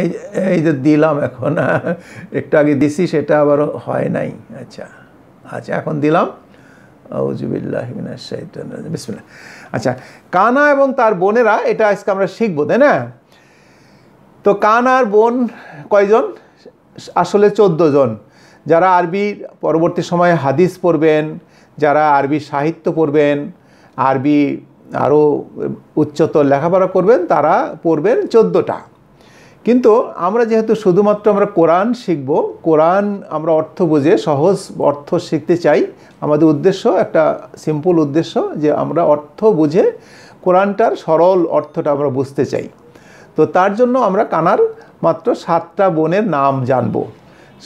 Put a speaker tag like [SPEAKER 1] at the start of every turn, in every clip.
[SPEAKER 1] এই এই যে দিলাম এখন একটু আগে দিছি সেটা আবার হয় নাই আচ্ছা আচ্ছা এখন দিলাম আচ্ছা কানা এবং তার বোনেরা এটা আজকে আমরা শিখবো তাই না তো কানার বোন কয়জন আসলে চোদ্দো জন যারা আরবি পরবর্তী সময়ে হাদিস পড়বেন যারা আরবি সাহিত্য পড়বেন আরবি আরও উচ্চতর লেখাপড়া করবেন তারা পড়বেন চোদ্দোটা কিন্তু আমরা যেহেতু শুধুমাত্র আমরা কোরআন শিখব কোরআন আমরা অর্থ বুঝে সহজ অর্থ শিখতে চাই আমাদের উদ্দেশ্য একটা সিম্পল উদ্দেশ্য যে আমরা অর্থ বুঝে কোরআনটার সরল অর্থটা আমরা বুঝতে চাই তো তার জন্য আমরা কানার মাত্র সাতটা বোনের নাম জানব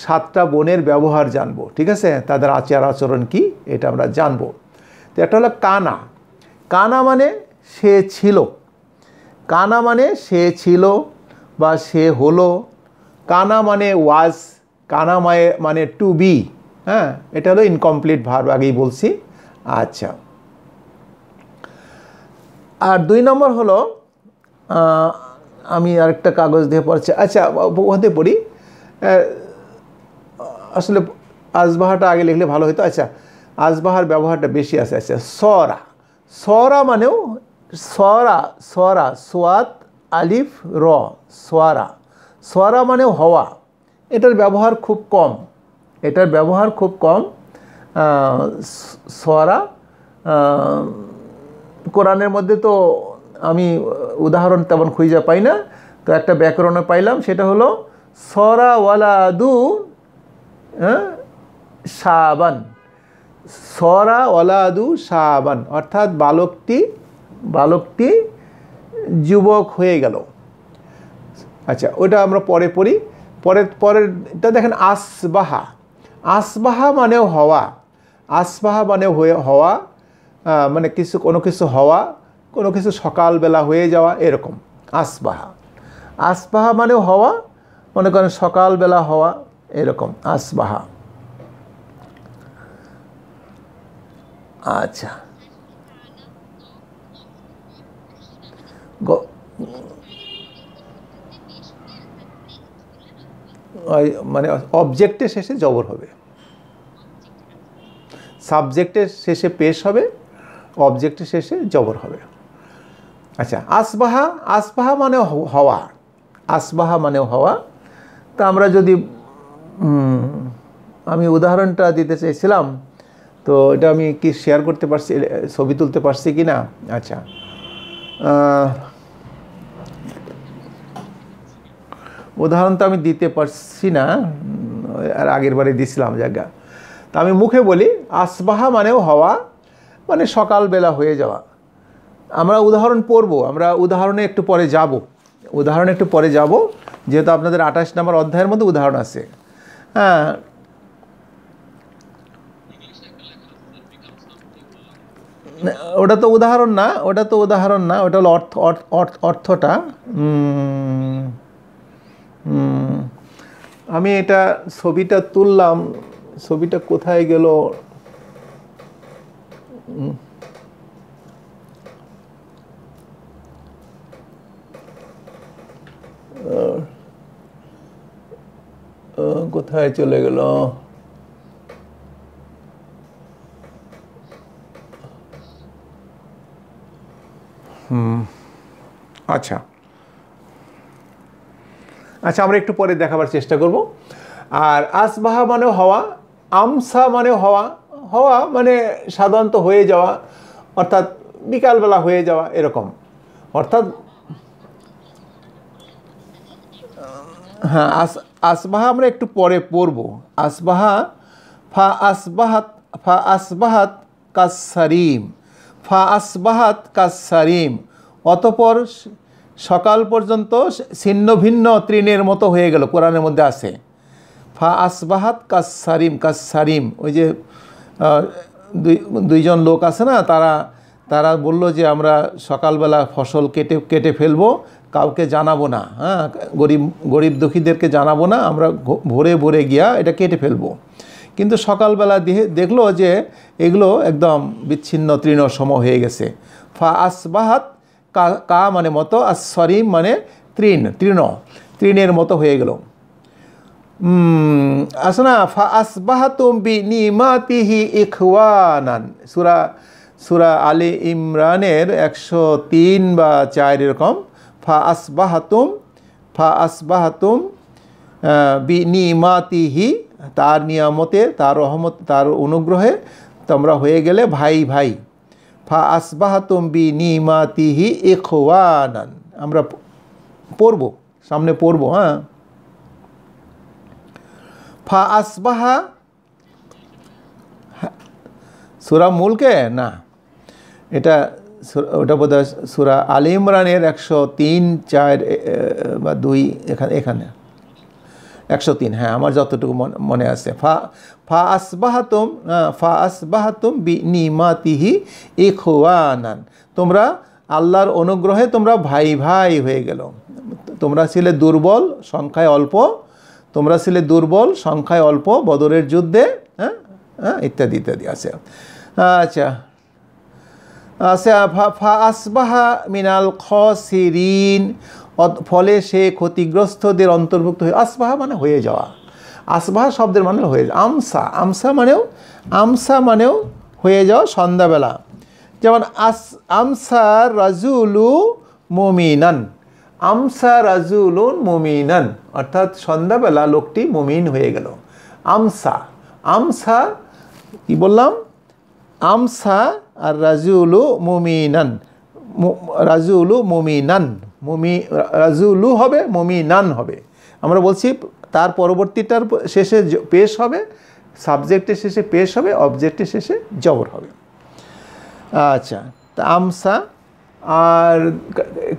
[SPEAKER 1] সাতটা বোনের ব্যবহার জানব ঠিক আছে তাদের আচার আচরণ কি এটা আমরা জানব তো একটা হলো কানা কানা মানে সে ছিল কানা মানে সে ছিল বা সে হলো কানা মানে ওয়াজ কানা মায়ে মানে টু বি হ্যাঁ এটা হলো ইনকমপ্লিট ভার আগেই বলছি আচ্ছা আর দুই নম্বর হলো আমি আরেকটা কাগজ দিয়ে পড়ছি আচ্ছা হতে পড়ি আসলে আসবাহাটা আগে লিখলে ভালো হতো আচ্ছা আসবাহার ব্যবহারটা বেশি আছে আচ্ছা সরা সরা মানেও সরা সরা সোয়াত আলিফ র সোয়ারা সরা মানেও হওয়া এটার ব্যবহার খুব কম এটার ব্যবহার খুব কম সরা কোরআনের মধ্যে তো আমি উদাহরণ তেমন খুঁজে পাই না তো একটা ব্যাকরণে পাইলাম সেটা হলো সরাওয়ালাদু হ্যাঁ সাবান সরা ওলাদু সাবান অর্থাৎ বালকটি বালকটি যুবক হয়ে গেল আচ্ছা ওটা আমরা পরে পড়ি পরের পরেরটা দেখেন আসবাহা আসবাহা মানেও হওয়া আসবাহা মানে হয়ে হওয়া মানে কিছু কোনো কিছু হওয়া কোনো কিছু সকালবেলা হয়ে যাওয়া এরকম আসবাহা আসবাহা মানেও হওয়া মনে করেন সকালবেলা হওয়া এরকম আসবাহা আচ্ছা মানে অবজেক্টের শেষে জবর হবে সাবজেক্টের শেষে পেশ হবে অবজেক্টের শেষে জবর হবে আচ্ছা আসবাহা আসবাহা মানে হওয়া আসবাহা মানে হওয়া তা আমরা যদি আমি উদাহরণটা দিতে চাইছিলাম তো এটা আমি কি শেয়ার করতে পারছি ছবি তুলতে পারছি কি না আচ্ছা উদাহরণ তো আমি দিতে পারছি না আর আগের বারে দিছিলাম জায়গা তা আমি মুখে বলি আসবাহা মানেও হওয়া মানে সকালবেলা হয়ে যাওয়া আমরা উদাহরণ পড়ব আমরা উদাহরণে একটু পরে যাব উদাহরণে একটু পরে যাব যেহেতু আপনাদের আঠাশ নম্বর অধ্যায়ের মধ্যে উদাহরণ আছে হ্যাঁ ওটা তো উদাহরণ না ওটা তো উদাহরণ না ওটা হলো অর্থ অর্থটা আমি এটা ছবিটা তুললাম ছবিটা কোথায় গেল কোথায় চলে গেল আচ্ছা আচ্ছা আমরা একটু পরে দেখাবার চেষ্টা করব আর আসবাহা মানে হওয়া আমসা মানে হওয়া হওয়া মানে সাধারণত হয়ে যাওয়া অর্থাৎ বিকালবেলা হয়ে যাওয়া এরকম অর্থাৎ হ্যাঁ আস আসবাহা আমরা একটু পরে পড়ব আসবাহা ফা আসবাহাত ফা আসবাহাত কাসারিম ফা আসবাহাত কাসারিম অতপর সকাল পর্যন্ত ছিন্ন ভিন্ন তৃণের মতো হয়ে গেল কোরআনের মধ্যে আছে ফা আসবাহাত কাসারিম কাসারিম ওই যে দুই দুইজন লোক আছে না তারা তারা বলল যে আমরা সকালবেলা ফসল কেটে কেটে ফেলবো কাউকে জানাবো না হ্যাঁ গরিব গরিব দুঃখীদেরকে জানাবো না আমরা ভোরে ভোরে গিয়া এটা কেটে ফেলবো কিন্তু সকালবেলা দেখলো যে এগুলো একদম বিচ্ছিন্ন তৃণ সম হয়ে গেছে ফা আসবাহাত কা মানে মতো আর সরি মানে তৃণ তৃণ তৃণের মতো হয়ে গেল আসনা ফা আসবাহাতুম বি নিমাতিহি ইখওয়ানান সুরা সুরা আলী ইমরানের একশো তিন বা চার এরকম ফা আসবাহাতুম ফা আসবাহাতুম বি নিমাতিহি তার নিয়ামতে তার রহমত তার অনুগ্রহে তোমরা হয়ে গেলে ভাই ভাই ফা আসবাহ তম্বি নিমাতিহি এখোয়ানান আমরা পড়ব সামনে পড়ব হ্যাঁ ফা আসবাহা সুরা মূলকে না এটা ওটা বোধ হয় সুরা আল ইমরানের একশো তিন চার বা দুই এখানে এখানে একশো তিন হ্যাঁ আমার যতটুকু মনে আছে ফা ফা আসবাহাতুম ফা আসবাহাতুম বি নিমাতিহি ইখওয়ানান তোমরা আল্লাহর অনুগ্রহে তোমরা ভাই ভাই হয়ে গেল তোমরা ছিলে দুর্বল সংখ্যায় অল্প তোমরা ছিলে দুর্বল সংখ্যায় অল্প বদরের যুদ্ধে হ্যাঁ হ্যাঁ ইত্যাদি ইত্যাদি আছে আচ্ছা আচ্ছা ফা আসবাহা মিনাল খ সিরিন ফলে সে ক্ষতিগ্রস্তদের অন্তর্ভুক্ত হয়ে আসবাহা মানে হয়ে যাওয়া আসবাহা শব্দের মানে হয়ে যাওয়া আমসা আমসা মানেও আমসা মানেও হয়ে যাওয়া সন্ধ্যাবেলা যেমন আস আমসা রাজুলু মমিনান আমসা রাজুলুন মমিনান অর্থাৎ সন্ধ্যাবেলা লোকটি মমিন হয়ে গেল আমসা আমসা কি বললাম আমসা আর রাজুলু মমিনান রাজুলু মমিনান মমি রাজুলু হবে মমি নান হবে আমরা বলছি তার পরবর্তীটার শেষে পেশ হবে সাবজেক্টের শেষে পেশ হবে অবজেক্টের শেষে জবর হবে আচ্ছা তা আমসা আর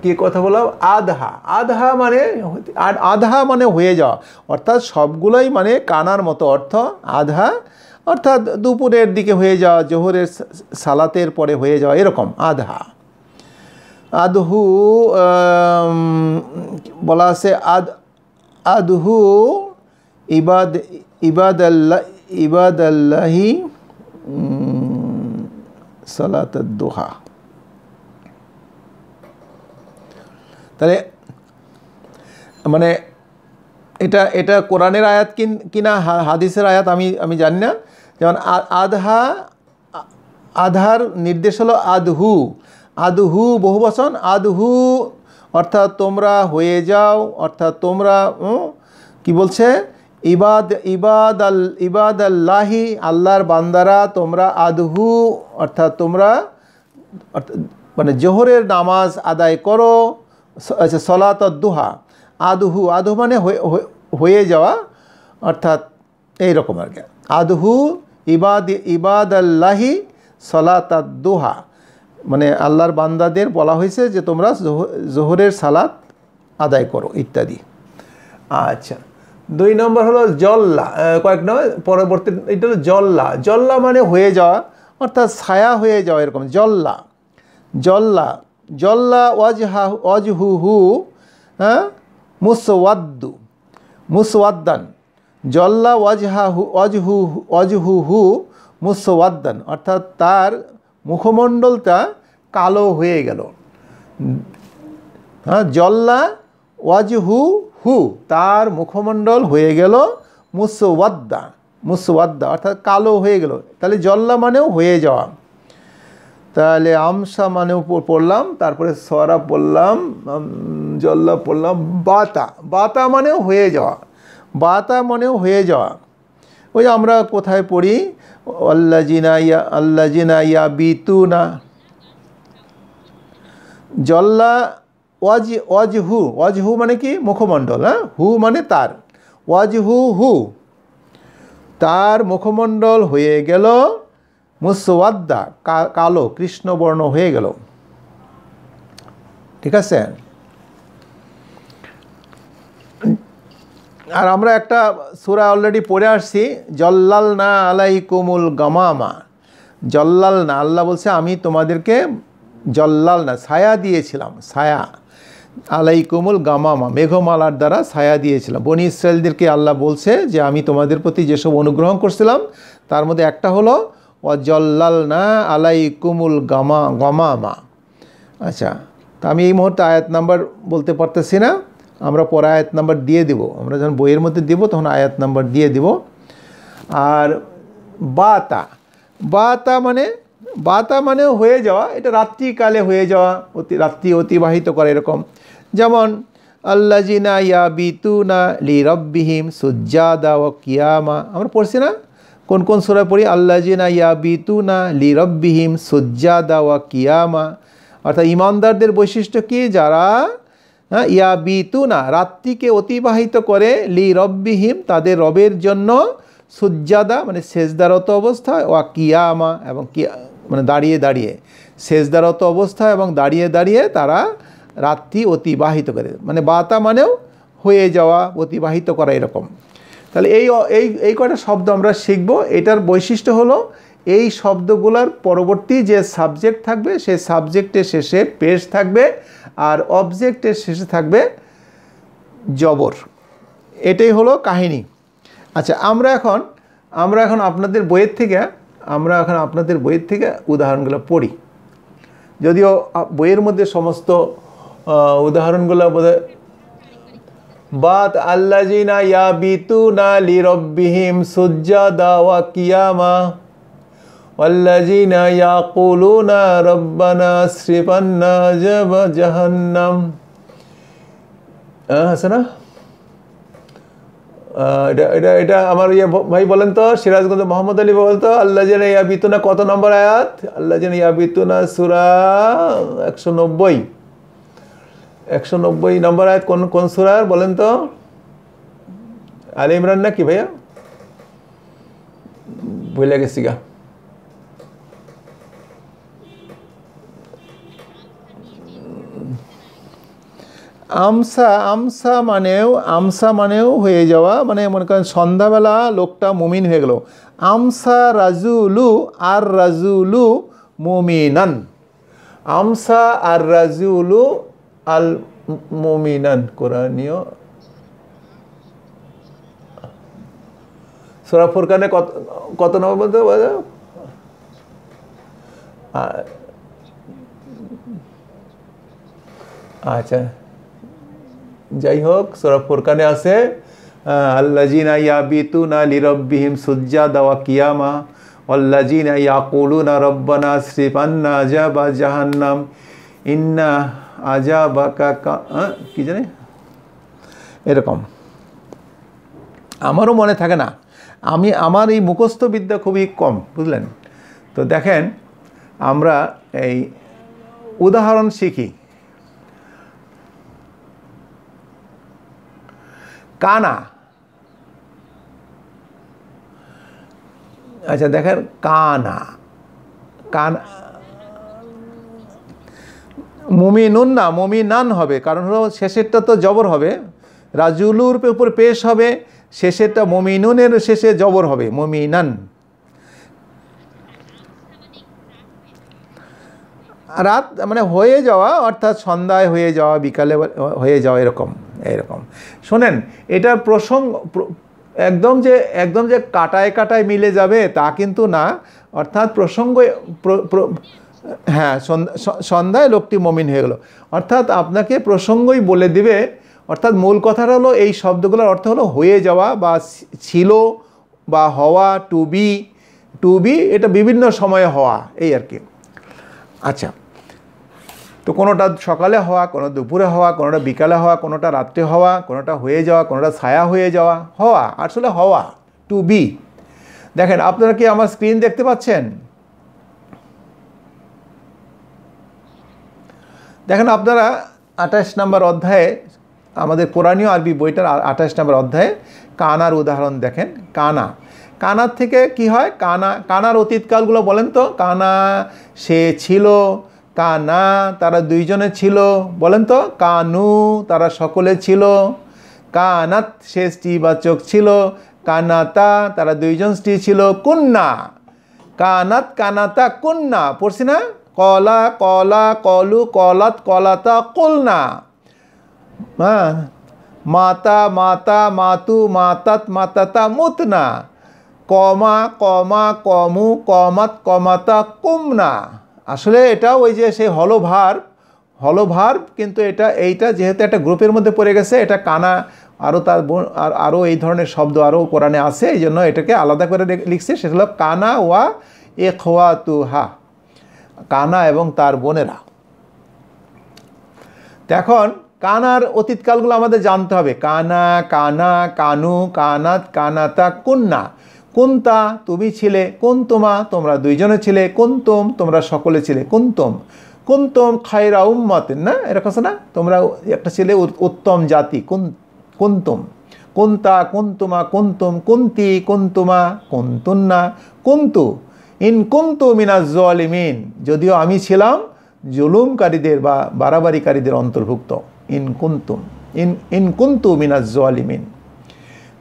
[SPEAKER 1] কি কথা বললাম আধা আধা মানে আর আধা মানে হয়ে যাওয়া অর্থাৎ সবগুলোই মানে কানার মতো অর্থ আধা অর্থাৎ দুপুরের দিকে হয়ে যাওয়া জোহরের সালাতের পরে হয়ে যাওয়া এরকম আধা আদহু বলা আছে আদ আদহু ইবাদ ইবাদ ইবাদ আল্লাহি সালাত দোহা তাহলে মানে এটা এটা কোরআনের আয়াত কিনা হাদিসের আয়াত আমি আমি জানি না যেমন আধা আধার নির্দেশ হলো আধহু আদহু বহু বচন আদহু অর্থাৎ তোমরা হয়ে যাও অর্থাৎ তোমরা কি বলছে ইবাদ ইবাদ আল ইবাদ আল্লাহি আল্লাহর বান্দারা তোমরা আদহু অর্থাৎ তোমরা মানে জোহরের নামাজ আদায় করো আচ্ছা সলাত দুহা আদহু আদহ মানে হয়ে যাওয়া অর্থাৎ এই রকম আর কি আদহু ইবাদ ইবাদ আল্লাহি সলাত দুহা মানে আল্লাহর বান্দাদের বলা হয়েছে যে তোমরা জোহরের সালাত আদায় করো ইত্যাদি আচ্ছা দুই নম্বর হলো জল্লা কয়েক নম্বর পরবর্তী এটা হলো জল্লা জল্লা মানে হয়ে যাওয়া অর্থাৎ ছায়া হয়ে যাওয়া এরকম জল্লা জল্লা জল্লা ওয়াজহা ওয়াজহু হু হ্যাঁ মুসওয়াদ্দু মুসওয়াদ্দান জল্লা হা হু অজহু অজহু হু মুসওয়াদ্দান অর্থাৎ তার মুখমণ্ডলটা কালো হয়ে গেল হ্যাঁ জল্লা ওয়াজহু হু তার মুখমণ্ডল হয়ে গেল মুসওয়াদ্দা মুসওয়াদ্দা অর্থাৎ কালো হয়ে গেল তাহলে জল্লা মানেও হয়ে যাওয়া তাহলে আমসা মানেও পড়লাম তারপরে সরা পড়লাম জল্লা পড়লাম বাতা বাতা মানেও হয়ে যাওয়া বাতা মানেও হয়ে যাওয়া ওই আমরা কোথায় পড়ি আল্লা জিনা ইয়া আল্লা জিনা ইয়া না জল্লা ওয়াজ ওয়াজ হু ওয়াজ হু মানে কি মুখমণ্ডল হ্যাঁ হু মানে তার ওয়াজ হু হু তার মুখমণ্ডল হয়ে গেল মুসওয়াদ্দা কালো কৃষ্ণবর্ণ হয়ে গেল ঠিক আছে আর আমরা একটা সুরা অলরেডি পড়ে আসছি জল্লাল না আলাই কুমুল গামামা জল্লাল না আল্লাহ বলছে আমি তোমাদেরকে জল্লাল না ছায়া দিয়েছিলাম ছায়া আলাইকুমুল গামামা মেঘমালার দ্বারা ছায়া দিয়েছিলাম বনি ইসরায়েলদেরকে আল্লাহ বলছে যে আমি তোমাদের প্রতি যেসব অনুগ্রহ করছিলাম তার মধ্যে একটা হলো ও জল্লাল না আলাইকুমুল গামা গমামা আচ্ছা তা আমি এই মুহূর্তে আয়াত নাম্বার বলতে পারতেছি না আমরা পরে আয়াত নাম্বার দিয়ে দিব আমরা যখন বইয়ের মধ্যে দেব তখন আয়াত নাম্বার দিয়ে দিব আর বাতা বাতা মানে বাতা মানেও হয়ে যাওয়া এটা রাত্রিকালে হয়ে যাওয়া অতি রাত্রি অতিবাহিত করে এরকম যেমন জিনা ইয়া বিতুনা লি রব্বিহিম সুজ্জাদা ও কিয়ামা আমরা পড়ছি না কোন কোন সুরায় পড়ি জিনা ইয়া বিতুনা লি রব্বিহিম সুজ্জাদা ও কিয়ামা অর্থাৎ ইমানদারদের বৈশিষ্ট্য কি যারা হ্যাঁ ইয়া বিতুনা রাত্রিকে অতিবাহিত করে লি রব্বিহিম তাদের রবের জন্য সুজ্জাদা মানে সেজদারত অবস্থা ওয়া কিয়ামা এবং কিয়া মানে দাঁড়িয়ে দাঁড়িয়ে সেজদারত অবস্থা এবং দাঁড়িয়ে দাঁড়িয়ে তারা রাত্রি অতিবাহিত করে মানে বাতা মানেও হয়ে যাওয়া অতিবাহিত করা এরকম তাহলে এই এই এই কটা শব্দ আমরা শিখব এটার বৈশিষ্ট্য হলো এই শব্দগুলোর পরবর্তী যে সাবজেক্ট থাকবে সেই সাবজেক্টের শেষে পেশ থাকবে আর অবজেক্টের শেষে থাকবে জবর এটাই হলো কাহিনী আচ্ছা আমরা এখন আমরা এখন আপনাদের বইয়ের থেকে আমরা এখন আপনাদের বইয়ের থেকে উদাহরণগুলো পড়ি যদিও বইয়ের মধ্যে সমস্ত উদাহরণগুলো বোধহয় বাত আল্লাজিনা ইয়া বিতু না লি রব্বিহিম সুজ্জা দাওয়া কিয়ামা والذين না রব্বানা اصرف জব عذاب হ্যাঁ আছে না এটা এটা এটা আমার ইয়ে ভাই বলেন তো সিরাজগঞ্জ মোহাম্মদ আলী বলতো আল্লাহ যেন ইয়া বিতুনা কত নম্বর আয়াত আল্লাহ যেন ইয়া বিতুনা সুরা একশো নব্বই একশো নব্বই নম্বর আয়াত কোন কোন সুরার বলেন তো আলী ইমরান নাকি ভাইয়া ভুলে গেছি গা আমসা আমসা মানেও আমসা মানেও হয়ে যাওয়া মানে মনে করেন সন্ধ্যাবেলা লোকটা মুমিন হয়ে গেল আমসা রাজুলু আর রাজুলু মুমিনান আমসা আর রাজুলু আল মুমিনান কোরআনীয় সোরা ফুরকানে কত কত নম্বর বলতে আচ্ছা যাই হোক সোরা ফোরকানে আছে আল্লাজিনা ইয়াবিতুনা লিরব্বিহিম সুজ্জা দাওয়া কিয়ামা অল্লাজিনা আল্লাজিনা ইয়াকুলুনা রব্বানা শ্রীপান্না বা জাহান্নাম ইন্না আজা বা কাকা কি জানে এরকম আমারও মনে থাকে না আমি আমার এই মুখস্থ বিদ্যা খুবই কম বুঝলেন তো দেখেন আমরা এই উদাহরণ শিখি কানা আচ্ছা দেখেন কানা কানা মুমিনুন না মুমিনান হবে কারণ হলো শেষেরটা তো জবর হবে রাজুলুর উপর পেশ হবে শেষেরটা নুনের শেষে জবর হবে নান রাত মানে হয়ে যাওয়া অর্থাৎ সন্ধ্যায় হয়ে যাওয়া বিকালে হয়ে যাওয়া এরকম এরকম শোনেন এটার প্রসঙ্গ একদম যে একদম যে কাটায় কাটায় মিলে যাবে তা কিন্তু না অর্থাৎ প্রসঙ্গ হ্যাঁ সন্ধ্যায় লোকটি মমিন হয়ে গেল অর্থাৎ আপনাকে প্রসঙ্গই বলে দিবে অর্থাৎ মূল কথাটা হলো এই শব্দগুলোর অর্থ হলো হয়ে যাওয়া বা ছিল বা হওয়া টু বি টু বি এটা বিভিন্ন সময়ে হওয়া এই আর কি আচ্ছা তো কোনোটা সকালে হওয়া কোনো দুপুরে হওয়া কোনোটা বিকালে হওয়া কোনোটা রাত্রে হওয়া কোনোটা হয়ে যাওয়া কোনোটা ছায়া হয়ে যাওয়া হওয়া আসলে হওয়া টু বি দেখেন আপনারা কি আমার স্ক্রিন দেখতে পাচ্ছেন দেখেন আপনারা আঠাশ নাম্বার অধ্যায়ে আমাদের কোরআনীয় আরবি বইটার আঠাশ নাম্বার অধ্যায়ে কানার উদাহরণ দেখেন কানা কানার থেকে কি হয় কানা কানার অতীতকালগুলো বলেন তো কানা সে ছিল কানা তারা দুইজনে ছিল বলেন তো কানু তারা সকলে ছিল কানাত সে স্ত্রীবাচক ছিল কানাতা তারা দুইজন স্ত্রী ছিল কুন্না কানাত কানাতা কুন্না পড়ছি না কলা কলা কলু কলাত কলাতা কলনা হ্যাঁ মাতা মাতা মাতু মাতাত মাতাতা মুতনা কমা কমা কমু কমাত কমাতা কুমনা আসলে এটা ওই যে সেই হলো ভার্ব হলো কিন্তু এটা এইটা যেহেতু একটা গ্রুপের মধ্যে পড়ে গেছে এটা কানা আরও তার বোন আর আরও এই ধরনের শব্দ আরও কোরআনে আছে এই জন্য এটাকে আলাদা করে লিখছে সেটা হলো কানা ওয়া এ খোয়া তু হা কানা এবং তার বোনেরা এখন কানার অতীতকালগুলো আমাদের জানতে হবে কানা কানা কানু কানাত কানাতা কুন্না কোনতা তুমি ছিলে কোন তোমা তোমরা দুইজনে ছিলে তোম তোমরা সকলে ছিলে কোন তোম খায়রা উম্মাতেন না এরকম আছে না তোমরা একটা ছেলে উত্তম জাতি কোন কোনতম কোনতা কোন তোম কোনতি কোনতুমা কোনতুন্না কোন্তু ইন কুন্তু মিনা জলিমিন যদিও আমি ছিলাম জুলুমকারীদের বা বাড়াবাড়িকারীদের অন্তর্ভুক্ত ইন তুম ইন ইন কুন্তু মিনা জলিমিন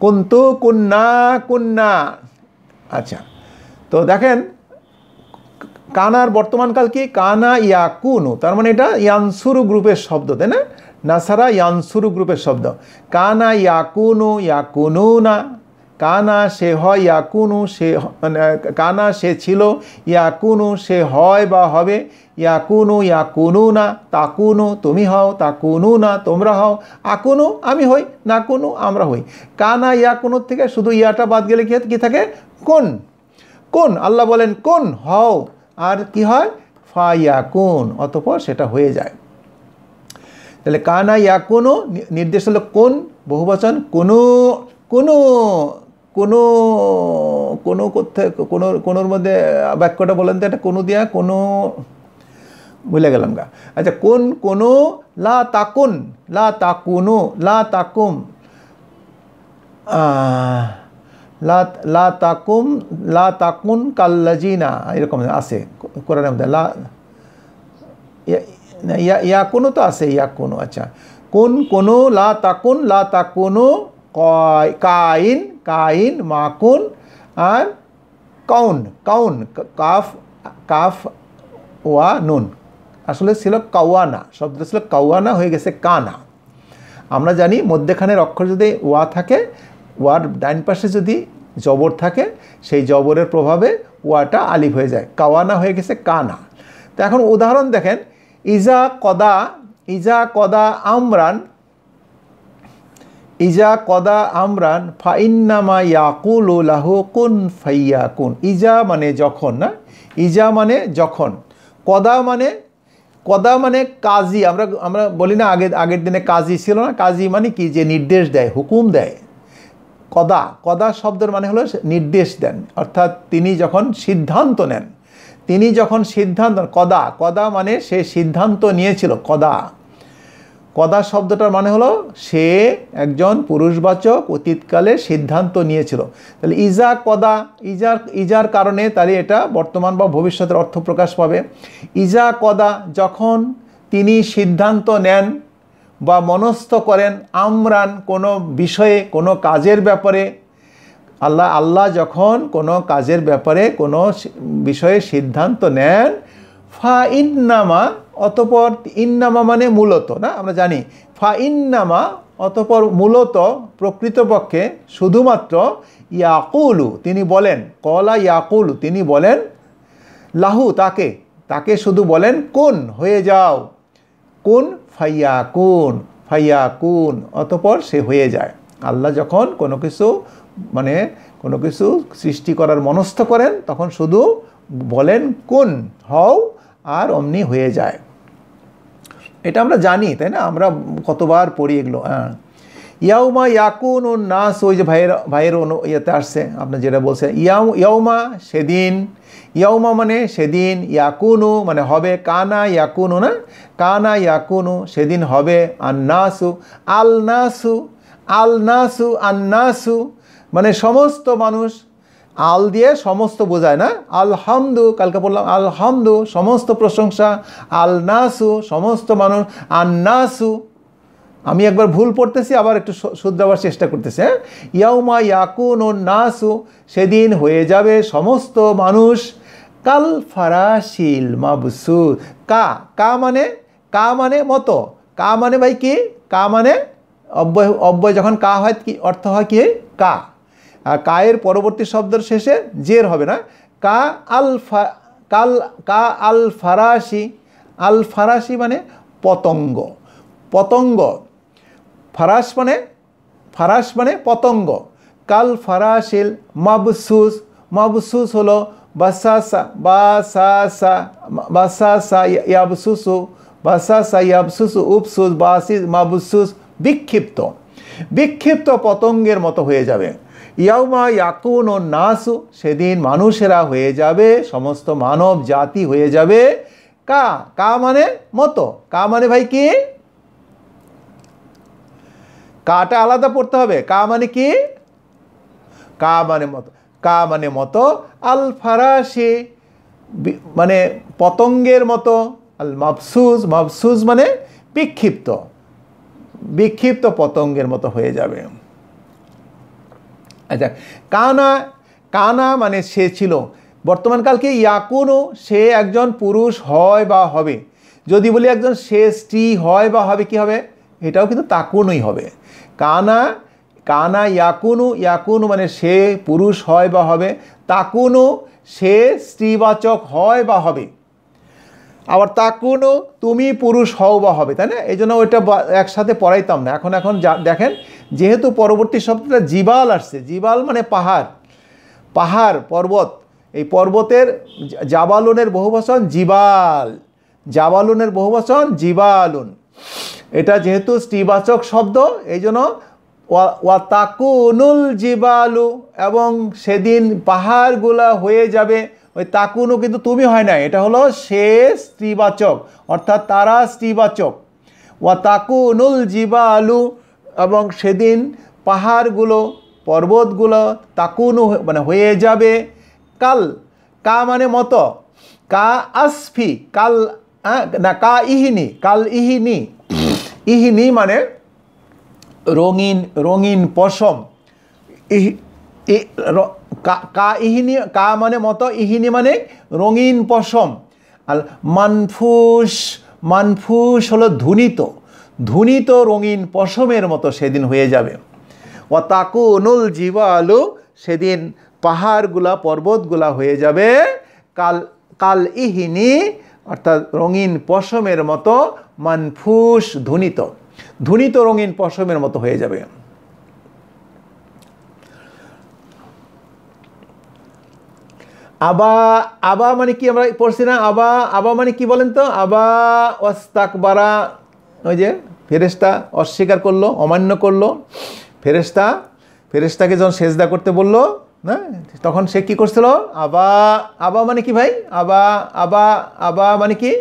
[SPEAKER 1] কুন্তু কুন্না কুন্না আচ্ছা তো দেখেন কানার বর্তমানকাল কি কানা ইয়াকুনু তার মানে এটা ইয়ানসুরু গ্রুপের শব্দ তাই না নাসারা ইয়ানসুরু গ্রুপের শব্দ কানা ইয়াকুনু ইয়াকুনু না কানা সে হয় ইয়াকুনু সে মানে, কানা সে ছিল ইয়াকুনু সে হয় বা হবে ইয়াকুনু ইয়াকুনু না তাকুনু তুমি হও তাকুনু না তোমরা হও আকুনু আমি হই না কুনু আমরা হই কানা ইয়াকুনুর থেকে শুধু ইয়াটা বাদ গেলে কী থাকে কোন কোন আল্লাহ বলেন কোন হও আর কি হয় ফা কোন অতপর সেটা হয়ে যায় তাহলে কানা কোনো নির্দেশ হলো কোন বহুবচন কোনো কোনো কোনো কোনো কোথায় কোনো কোনোর মধ্যে বাক্যটা বলেন তো এটা কোনো দেয়া কোনো ভুলে গেলাম গা আচ্ছা কোন কোনো লা তাকুন লা তাকুনো লা তাকুম লা তাকুম লা তাকুন কাল্লাজিনা এরকম আছে কোরআনের মধ্যে লা কোনো তো আছে কোনো আচ্ছা কোন কোনো লা তাকুন লা তাকুনু কাইন কাইন মাকুন আর কাউন কাউন কাফ কাফ ওয়া নুন আসলে ছিল কাওয়ানা শব্দ ছিল কাওয়ানা হয়ে গেছে কানা আমরা জানি মধ্যেখানের অক্ষর যদি ওয়া থাকে ওয়ার ডাইন পাশে যদি জবর থাকে সেই জবরের প্রভাবে ওয়াটা আলিফ হয়ে যায় কাওয়ানা হয়ে গেছে কানা তো এখন উদাহরণ দেখেন ইজা কদা ইজা কদা আমরান ইজা কদা আমরান ফাইন্নামা ইয়াকুল লাহু কুন ফাইয়া কুন ইজা মানে যখন না ইজা মানে যখন কদা মানে কদা মানে কাজী আমরা আমরা বলি না আগের আগের দিনে কাজী ছিল না কাজী মানে কি যে নির্দেশ দেয় হুকুম দেয় কদা কদা শব্দের মানে হলো নির্দেশ দেন অর্থাৎ তিনি যখন সিদ্ধান্ত নেন তিনি যখন সিদ্ধান্ত কদা কদা মানে সে সিদ্ধান্ত নিয়েছিল কদা কদা শব্দটার মানে হলো সে একজন পুরুষবাচক অতীতকালে সিদ্ধান্ত নিয়েছিল তাহলে ইজা কদা ইজার ইজার কারণে তাহলে এটা বর্তমান বা ভবিষ্যতের অর্থ প্রকাশ পাবে ইজা কদা যখন তিনি সিদ্ধান্ত নেন বা মনস্থ করেন আমরান কোনো বিষয়ে কোনো কাজের ব্যাপারে আল্লাহ আল্লাহ যখন কোনো কাজের ব্যাপারে কোনো বিষয়ে সিদ্ধান্ত নেন ফা ইন্নামা অতপর ইন্নামা মানে মূলত না আমরা জানি ফা ইন্নামা অতপর মূলত প্রকৃতপক্ষে শুধুমাত্র ইয়াকুলু তিনি বলেন কলা ইয়াকুলু তিনি বলেন লাহু তাকে তাকে শুধু বলেন কোন হয়ে যাও কোন ফাইয়াকুন ফাইয়াকুন অতপর সে হয়ে যায় আল্লাহ যখন কোনো কিছু মানে কোনো কিছু সৃষ্টি করার মনস্থ করেন তখন শুধু বলেন কোন হও আর অমনি হয়ে যায় এটা আমরা জানি তাই না আমরা কতবার পড়ি এগুলো হ্যাঁ ইয়াউমা ইয়াকুন ও নাস ওই যে ভাইয়ের ভাইয়ের অনু ইয়েতে আসছে আপনার যেটা বলছে ইয়াউ ইয়াউমা সেদিন ইয়াউমা মানে সেদিন ইয়াকুনু মানে হবে কানা ইয়াকুনু না কানা ইয়াকুনু সেদিন হবে আন্নাসু আল নাসু আল নাসু আন্নাসু মানে সমস্ত মানুষ আল দিয়ে সমস্ত বোঝায় না আলহামদু কালকে বললাম আলহামদু সমস্ত প্রশংসা আল নাসু সমস্ত মানুষ আন্নাসু আমি একবার ভুল পড়তেছি আবার একটু শুধরাবার চেষ্টা করতেছি হ্যাঁ ইয়াউমা ইয়াকুন ও নাসু সেদিন হয়ে যাবে সমস্ত মানুষ কাল ফারাশিল মাবসু কা কা মানে কা মানে মতো কা মানে ভাই কি কা মানে অব্যয় অব্যয় যখন কা হয় কি অর্থ হয় কি কা আর কায়ের পরবর্তী শব্দের শেষে জের হবে না কা আল ফা কাল কা আল ফারাসি আল ফারাসি মানে পতঙ্গ পতঙ্গ ফারাস মানে ফারাস মানে পতঙ্গ কাল ফারাসিল মাবসুস মাবসুস হলো বাসাসা বাসাসা বাসাসা ইয়াবসুসু বাসাসা ইয়াবসুসু উপসুস বাসিস মাবসুস বিক্ষিপ্ত বিক্ষিপ্ত পতঙ্গের মতো হয়ে যাবে ইয়াউমা ইয়াকুন ও নাসু সেদিন মানুষেরা হয়ে যাবে সমস্ত মানব জাতি হয়ে যাবে কা কা মানে মতো কা মানে ভাই কি কাটা আলাদা পড়তে হবে কা মানে কি কা মানে মতো কা মানে মতো আল ফারাসি মানে পতঙ্গের মতো আল মফসুজ মাফসুজ মানে বিক্ষিপ্ত বিক্ষিপ্ত পতঙ্গের মতো হয়ে যাবে আচ্ছা কানা কানা মানে সে ছিল বর্তমানকালকে ইয়াকুনো সে একজন পুরুষ হয় বা হবে যদি বলি একজন সে স্ত্রী হয় বা হবে কি হবে এটাও কিন্তু তাকুনই হবে কানা কানা ইয়াকুনু ইয়াকুনু মানে সে পুরুষ হয় বা হবে তাকুনু সে স্ত্রীবাচক হয় বা হবে আবার তাকুনু তুমি পুরুষ হও বা হবে তাই না এই জন্য ওইটা একসাথে পড়াইতাম না এখন এখন দেখেন যেহেতু পরবর্তী শব্দটা জিবাল আসছে জিবাল মানে পাহাড় পাহাড় পর্বত এই পর্বতের জাবালুনের বহুবাসন জীবাল জাবালুনের বহুবচন জীবালুন এটা যেহেতু স্ত্রীবাচক শব্দ এই জন্য তাকুনুল জিবালু এবং সেদিন পাহাড়গুলা হয়ে যাবে ওই তাকুনু কিন্তু তুমি হয় না এটা হলো সে স্ত্রীবাচক অর্থাৎ তারা স্ত্রীবাচক তাকুনুল জিবালু এবং সেদিন পাহাড়গুলো পর্বতগুলো তাকুনু মানে হয়ে যাবে কাল কা মানে মতো কা আসফি কাল হ্যাঁ না কা ইহিনি কাল ইহিনি ইহিনি মানে রঙিন রঙিন পশম ইহি কা ইহিনি কা মানে মতো ইহিনি মানে রঙিন পশম আর মানফুস মানফুস হলো ধুনিত ধুনিত রঙিন পশমের মতো সেদিন হয়ে যাবে ও তাকু অনুল জীবালু সেদিন পাহাড়গুলা পর্বতগুলা হয়ে যাবে কাল কাল ইহিনি অর্থাৎ রঙিন পশমের মতো মানফুস ধুনিত ধুনিত রঙিন পশমের মতো হয়ে যাবে আবা আবা মানে কি আমরা পড়ছি না আবা আবা মানে কি বলেন তো আবা অস্তাকবারা ওই যে ফেরেস্তা অস্বীকার করলো অমান্য করলো ফেরেস্তা ফেরেস্তাকে যখন সেজদা করতে বললো না তখন সে কি করছিল আবা আবা মানে কি ভাই আবা আবা আবা মানে কি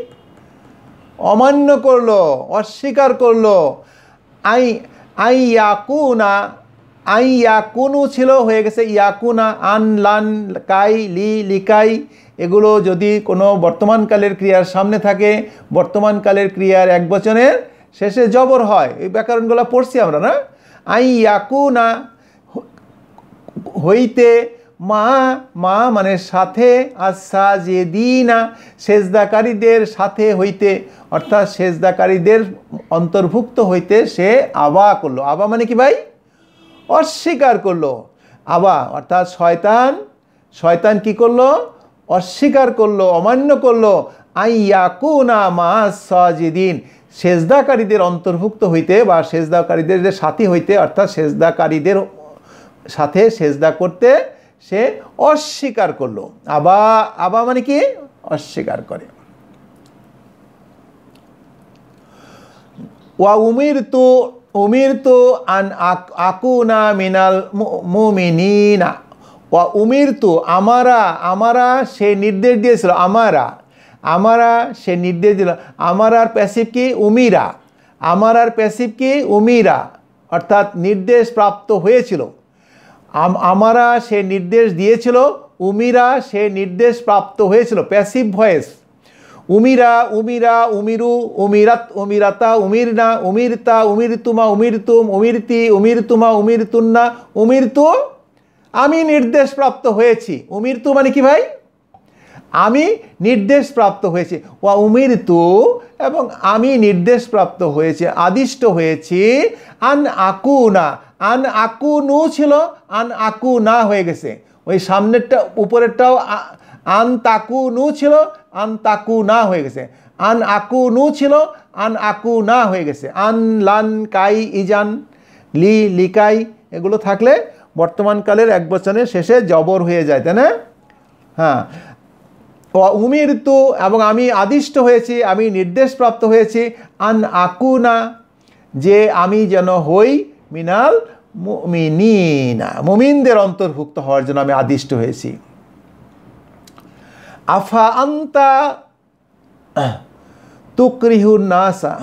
[SPEAKER 1] অমান্য করলো অস্বীকার করলো আই আই ইয়াকুনা আই ইয়াকুনু ছিল হয়ে গেছে ইয়াকুনা আন লান কাই লি লিকাই এগুলো যদি কোনো বর্তমানকালের ক্রিয়ার সামনে থাকে বর্তমানকালের ক্রিয়ার এক বচনের শেষে জবর হয় এই ব্যাকরণগুলো পড়ছি আমরা না আই ইয়াকুনা হইতে মা মা মানে সাথে আসা আচ্ছা যে দিনা সেজদাকারীদের সাথে হইতে অর্থাৎ সেজদাকারীদের অন্তর্ভুক্ত হইতে সে আবা করলো আবা মানে কি ভাই অস্বীকার করলো আবা অর্থাৎ শয়তান শয়তান কি করলো অস্বীকার করলো অমান্য করলো আইয়াকুনা মা সজিদিন সেজদাকারীদের অন্তর্ভুক্ত হইতে বা সেজদাকারীদের সাথী হইতে অর্থাৎ সেজদাকারীদের সাথে সেজদা করতে সে অস্বীকার করলো আবা আবা মানে কি অস্বীকার করে ওয়া উমির তো উমির তো আন আকুনা মিনাল মুমিনিনা ওয়া উমির তো আমারা আমারা সে নির্দেশ দিয়েছিল আমারা আমারা সে নির্দেশ দিল আমার আর প্যাসিভ কি উমিরা আমার আর প্যাসিভ কি উমিরা অর্থাৎ নির্দেশ প্রাপ্ত হয়েছিল আমারা সে নির্দেশ দিয়েছিল উমিরা সে নির্দেশ প্রাপ্ত হয়েছিল প্যাসিভ ভয়েস উমিরা উমিরা উমিরু উমিরাত উমিরাতা উমিরনা উমিরতা উমিরতুমা উমিরতুম উমিরতি উমিরতুমা উমিরতুন্না উমিরতু আমি নির্দেশপ্রাপ্ত হয়েছি উমিরতু মানে কি ভাই আমি নির্দেশপ্রাপ্ত হয়েছি ওয়া উমিরতু এবং আমি নির্দেশপ্রাপ্ত হয়েছে আদিষ্ট হয়েছি আন আকুনা আন আকু নু ছিল আন আকু না হয়ে গেছে ওই সামনেরটা উপরেরটাও আন তাকু নু ছিল আন তাকু না হয়ে গেছে আন আকু নু ছিল আন আকু না হয়ে গেছে আন লান কাই ইজান লি লিকাই এগুলো থাকলে বর্তমানকালের এক বছরের শেষে জবর হয়ে যায় তাই না হ্যাঁ উমির তু এবং আমি আদিষ্ট হয়েছি আমি নির্দেশপ্রাপ্ত হয়েছি আন আকু না যে আমি যেন হই মিনাল মুমিনিনা মুমিনদের অন্তর্ভুক্ত হওয়ার জন্য আমি আদিষ্ট হয়েছি আফা আন্তা তুকরিহু নাসা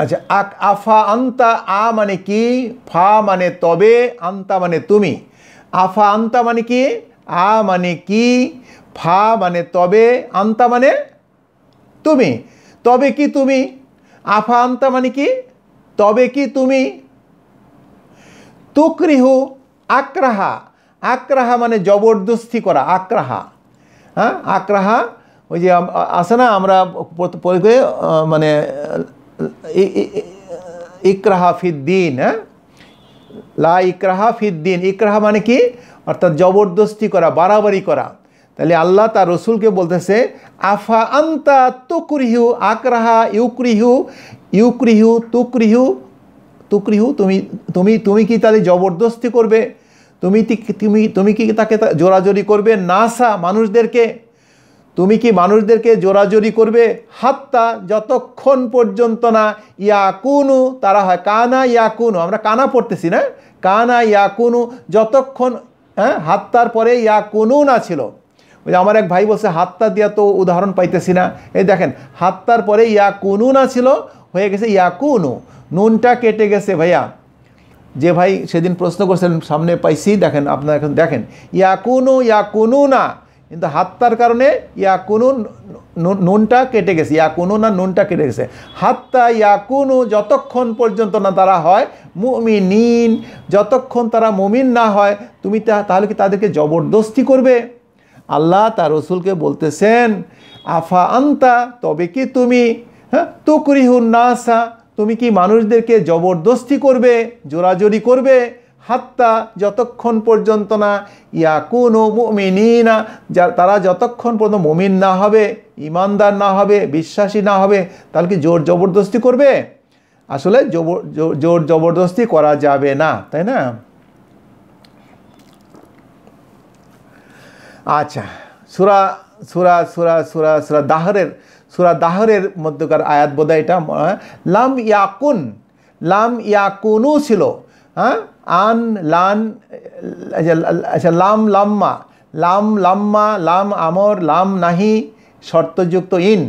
[SPEAKER 1] আচ্ছা আক আফা আন্তা আ মানে কি ফা মানে তবে আন্তা মানে তুমি আফা আন্তা মানে কি আ মানে কি ফা মানে তবে আন্তা মানে তুমি তবে কি তুমি আফা আন্তা মানে কি তবে কি তুমি তুকরিহু আক্রাহা আক্রাহা মানে জবরদস্তি করা আক্রাহা হ্যাঁ আক্রাহা ওই যে আসে না আমরা মানে ইকরাহা ফিদ্দিন হ্যাঁ লা ইকরাহা ফিদ্দিন ইকরাহা মানে কি অর্থাৎ জবরদস্তি করা বাড়াবাড়ি করা তাহলে আল্লাহ তার রসুলকে বলতেছে আফা আন্তা তুকরিহু আকরাহা ইউক্রিহু ইউক্রিহু তুকরিহু তুকরিহু তুমি তুমি তুমি কি তাহলে জবরদস্তি করবে তুমি তুমি তুমি কি তাকে জোরাজোরি করবে নাসা মানুষদেরকে তুমি কি মানুষদেরকে জোরাজোরি করবে হাত্তা যতক্ষণ পর্যন্ত না ইয়াকুনু তারা হয় কানা ইয়াকুনু আমরা কানা পড়তেছি না কানা ইয়াকুনু যতক্ষণ হ্যাঁ হাত্তার পরে ইয়াকুনু না ছিল আমার এক ভাই বলছে হাত্তা দিয়া তো উদাহরণ পাইতেছি না এই দেখেন হাত্তার পরে ইয়া কুনু না ছিল হয়ে গেছে ইয়া নুনটা কেটে গেছে ভাইয়া যে ভাই সেদিন প্রশ্ন করছিলেন সামনে পাইছি দেখেন আপনার এখন দেখেন ইয়া কুনু ইয়া কুনু না কিন্তু হাত্তার কারণে ইয়া কুনু নুনটা কেটে গেছে ইয়া কুনু না নুনটা কেটে গেছে হাত্তা ইয়া কুনু যতক্ষণ পর্যন্ত না তারা হয় মুমিনিন যতক্ষণ তারা মুমিন না হয় তুমি তাহলে কি তাদেরকে জবরদস্তি করবে আল্লাহ তার রসুলকে বলতেছেন আফা আন্তা তবে কি তুমি হ্যাঁ তুকরিহুন নাসা তুমি কি মানুষদেরকে জবরদস্তি করবে জোরাজোরি করবে হাত্তা যতক্ষণ পর্যন্ত না ইয়া কোনো মমিনই না যা তারা যতক্ষণ পর্যন্ত মমিন না হবে ইমানদার না হবে বিশ্বাসী না হবে তাহলে কি জোর জবরদস্তি করবে আসলে জোর জবরদস্তি করা যাবে না তাই না আচ্ছা সুরা সুরা সুরা সুরা সুরা দাহরের সুরা দাহরের মধ্যকার আয়াত বোধ হয় এটা লাম ইয়াকুন লাম ইয়াকুনু ছিল হ্যাঁ আন লান আচ্ছা, আচ্ছা লাম লাম্মা লাম লাম্মা লাম আমর লাম নাহি শর্তযুক্ত ইন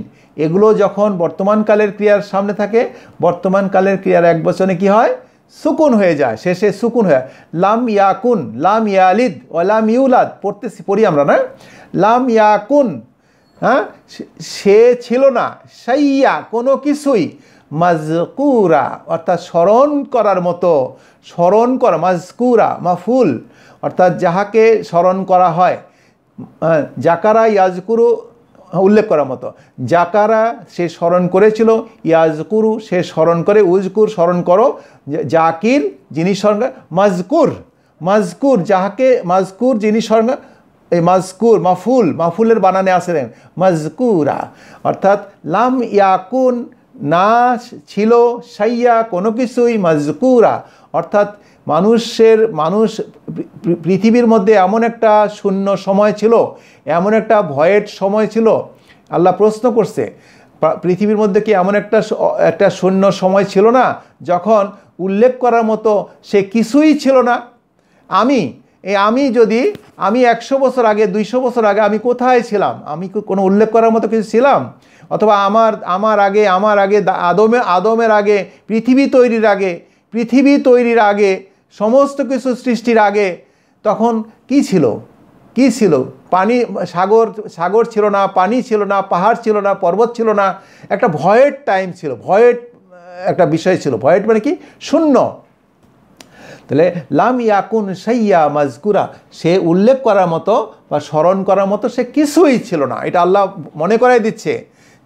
[SPEAKER 1] এগুলো যখন বর্তমানকালের ক্রিয়ার সামনে থাকে বর্তমানকালের ক্রিয়ার এক বছরে কী হয় সুকুন হয়ে যায় শেষে সুকুন হয়ে লাম ইয়াকুন লাম ইয়ালিদ ও লাম ইউলাদ পড়তেছি পড়ি আমরা না লাম ইয়াকুন হ্যাঁ সে ছিল না সাইয়া কোনো কিছুই মাজকুরা অর্থাৎ স্মরণ করার মতো স্মরণ করা মাজকুরা মাফুল অর্থাৎ যাহাকে স্মরণ করা হয় জাকারা ইয়াজকুরু উল্লেখ করার মতো জাকারা সে স্মরণ করেছিল ইয়াজকুরু সে স্মরণ করে উজকুর স্মরণ করো জাকির যিনি স্মরণ করে মাজকুর মাজকুর যাহাকে মাজকুর যিনি স্মরণ এই মাজকুর মাফুল মাফুলের বানানে আসে দেন মাজকুরা অর্থাৎ লাম ইয়াকুন না ছিল সাইয়া কোনো কিছুই মাজকুরা অর্থাৎ মানুষের মানুষ পৃথিবীর মধ্যে এমন একটা শূন্য সময় ছিল এমন একটা ভয়ের সময় ছিল আল্লাহ প্রশ্ন করছে পৃথিবীর মধ্যে কি এমন একটা একটা শূন্য সময় ছিল না যখন উল্লেখ করার মতো সে কিছুই ছিল না আমি এই আমি যদি আমি একশো বছর আগে দুইশো বছর আগে আমি কোথায় ছিলাম আমি কোনো উল্লেখ করার মতো কিছু ছিলাম অথবা আমার আমার আগে আমার আগে আদমে আদমের আগে পৃথিবী তৈরির আগে পৃথিবী তৈরির আগে সমস্ত কিছু সৃষ্টির আগে তখন কি ছিল কি ছিল পানি সাগর সাগর ছিল না পানি ছিল না পাহাড় ছিল না পর্বত ছিল না একটা ভয়েড টাইম ছিল ভয়েড একটা বিষয় ছিল ভয়েড মানে কি শূন্য তাহলে লাম ইয়াকুন সাইয়া মাজকুরা সে উল্লেখ করার মতো বা স্মরণ করার মতো সে কিছুই ছিল না এটা আল্লাহ মনে করাই দিচ্ছে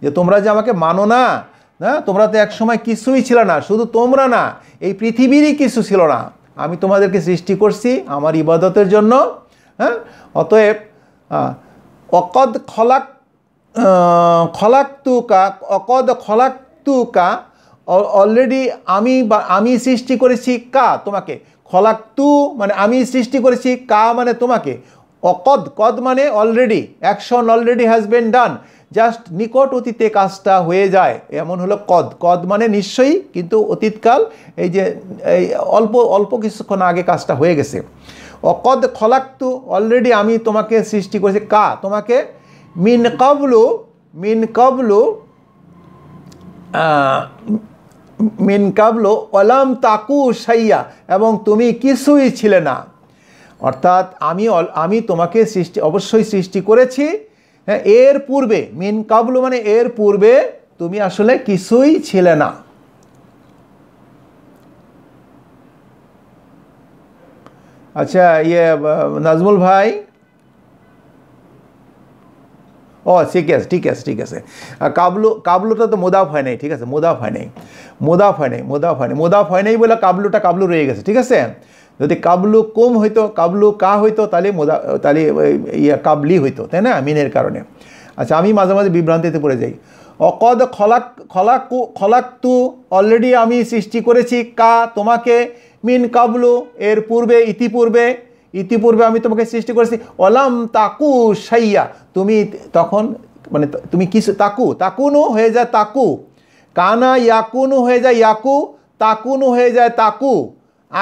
[SPEAKER 1] যে তোমরা যে আমাকে মানো না না তোমরা তো একসময় কিছুই ছিল না শুধু তোমরা না এই পৃথিবীরই কিছু ছিল না আমি তোমাদেরকে সৃষ্টি করছি আমার ইবাদতের জন্য হ্যাঁ অতএব অকদ খলাক খলাক কা অকদ খলাক কা অলরেডি আমি বা আমি সৃষ্টি করেছি কা তোমাকে খলাক তু মানে আমি সৃষ্টি করেছি কা মানে তোমাকে অকদ কদ মানে already action already has been done just নিকট অতীতে কাজটা হয়ে যায় এমন হলো কদ কদ মানে নিশ্চয়ই কিন্তু অতীতকাল এই যে এই অল্প অল্প কিছুক্ষণ আগে কাজটা হয়ে গেছে অকদ খলাক্তু অলরেডি আমি তোমাকে সৃষ্টি করেছি কা তোমাকে মিন কবলু মিন কবলু মিন কাবলো অলাম তাকু সাইয়া এবং তুমি কিছুই ছিলে না অর্থাৎ আমি আমি তোমাকে সৃষ্টি অবশ্যই সৃষ্টি করেছি হ্যাঁ এর পূর্বে মিন কাবলু মানে এর পূর্বে তুমি আসলে কিছুই ছিলে না আচ্ছা ইয়ে নাজমুল ভাই ও ঠিক আছে ঠিক আছে ঠিক আছে কাবলু কাবলুটা তো মোদাফ হয় নাই ঠিক আছে মোদাফ হয় নাই মোদাফ হয় নাই মোদাফ হয় নাই মোদাফ হয় নাই বলে কাবলুটা কাবলু রয়ে গেছে ঠিক আছে যদি কাবলু কুম হইতো কাবলু কা হইতো তাহলে মোদা তাহলে ইয়া কাবলি হইতো তাই না মিনের কারণে আচ্ছা আমি মাঝে মাঝে বিভ্রান্তিতে পড়ে যাই অকদ খলাক খলাকু খলাক্তু অলরেডি আমি সৃষ্টি করেছি কা তোমাকে মিন কাবলু এর পূর্বে ইতিপূর্বে ইতিপূর্বে আমি তোমাকে সৃষ্টি করেছি অলাম তাকু সাইয়া তুমি তখন মানে তুমি কিছু তাকু তাকুনু হয়ে যায় তাকু কানা ইয়াকুনু হয়ে যায় ইয়াকু তাকুনু হয়ে যায় তাকু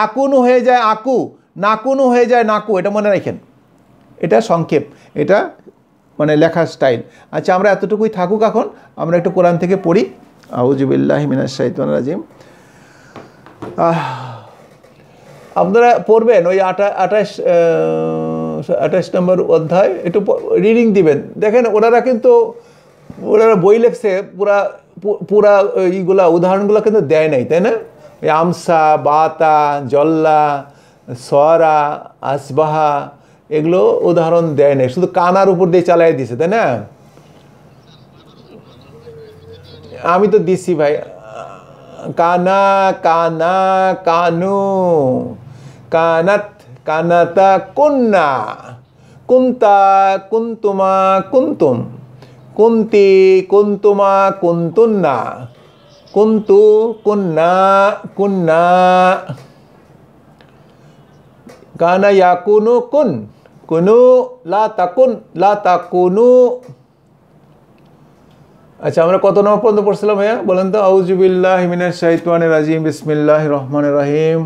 [SPEAKER 1] আকুনু হয়ে যায় আকু নাকুনু হয়ে যায় নাকু এটা মনে রাখেন এটা সংক্ষেপ এটা মানে লেখার স্টাইল আচ্ছা আমরা এতটুকুই থাকুক এখন আমরা একটু কোরআন থেকে পড়ি আউজুবিল্লাহ মিনাস সাইতান রাজিম আপনারা পড়বেন ওই আটা আঠাশ আঠাশ নম্বর অধ্যায় একটু রিডিং দিবেন দেখেন ওনারা কিন্তু ওনারা বই লেখছে পুরা পুরা ইগুলা উদাহরণগুলো কিন্তু দেয় নাই তাই না আমসা বাতা জল্লা সরা আসবাহা এগুলো উদাহরণ দেয় নাই শুধু কানার উপর দিয়ে চালাই দিছে তাই না আমি তো দিছি ভাই কানা কানা কানু কানাত কানাতা কন্যা কুন্তা কুন্তুমা কুন্তুম কুন্তি কুন্তুমা কুন্তুন্না কুন্তু কুন্না কুন্না কানা কুনু কুন কুনু লা তাকুন লা তাকুনু আচ্ছা আমরা কত নম্বর পর্যন্ত পড়ছিলাম ভাইয়া বলেন তো আউজুবিল্লাহ হিমিনের শাহিদান রাজিম বিসমিল্লাহ রহমান রাহিম